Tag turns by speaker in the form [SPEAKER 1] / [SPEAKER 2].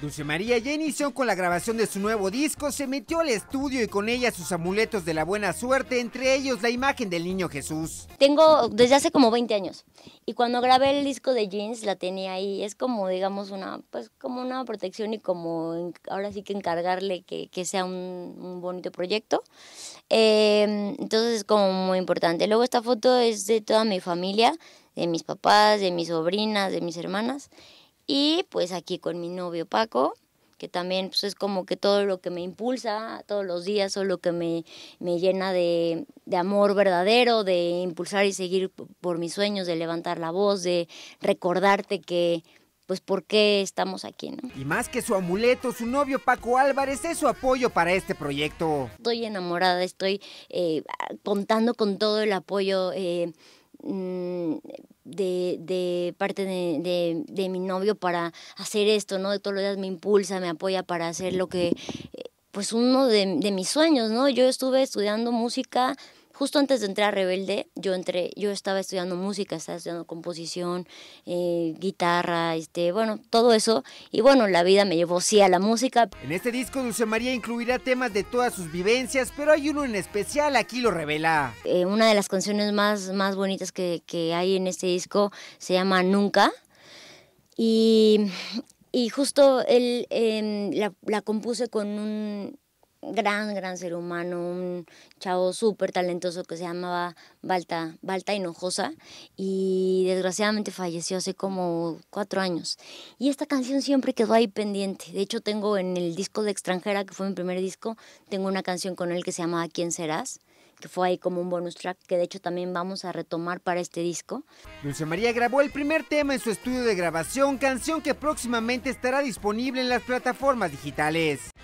[SPEAKER 1] Dulce María ya inició con la grabación de su nuevo disco, se metió al estudio y con ella sus amuletos de la buena suerte, entre ellos la imagen del niño Jesús.
[SPEAKER 2] Tengo desde hace como 20 años y cuando grabé el disco de Jeans la tenía ahí, es como digamos una, pues como una protección y como ahora sí que encargarle que, sea un, bonito proyecto. Em, entonces es como muy importante. Luego esta foto es de toda mi familia, de mis papás, de mis sobrinas, de mis hermanas y pues aquí con mi novio Paco, que también pues, es como que todo lo que me impulsa todos los días o lo que me, llena de, amor verdadero, de impulsar y seguir por mis sueños, de levantar la voz, de recordarte que pues por qué estamos aquí,
[SPEAKER 1] Y más que su amuleto, su novio Paco Álvarez es su apoyo para este proyecto.
[SPEAKER 2] Estoy enamorada, estoy eh, contando con todo el apoyo. Eh, Mm, de, de, parte de, de, mi novio para hacer esto, ¿no? De todos los días me impulsa, me apoya para hacer lo que, eh, pues uno de, mis sueños, ¿no? Yo estuve estudiando música justo antes de entrar a Rebelde, yo entré, yo estaba estudiando música, estaba estudiando composición, eh, guitarra, este, bueno, todo eso. Y bueno, la vida me llevó sí a la música. En este disco Dulce María incluirá temas de todas sus vivencias, pero hay uno en especial, aquí lo revela. Eh, una de las canciones más, más bonitas que, hay en este disco se llama Nunca. Y, y justo él em, la, la compuse con un gran, gran ser humano, un chavo súper talentoso que se llamaba Balta, Hinojosa y desgraciadamente falleció hace como cuatro años. Y esta canción siempre quedó ahí pendiente. De hecho, tengo en el disco de Extranjera, que fue mi primer disco, tengo una canción con él que se llamaba ¿Quién serás? que fue ahí como un bonus track que de hecho también vamos a retomar para este disco. Dulce María grabó el primer tema en su estudio de grabación, canción que próximamente estará disponible
[SPEAKER 1] en las plataformas digitales.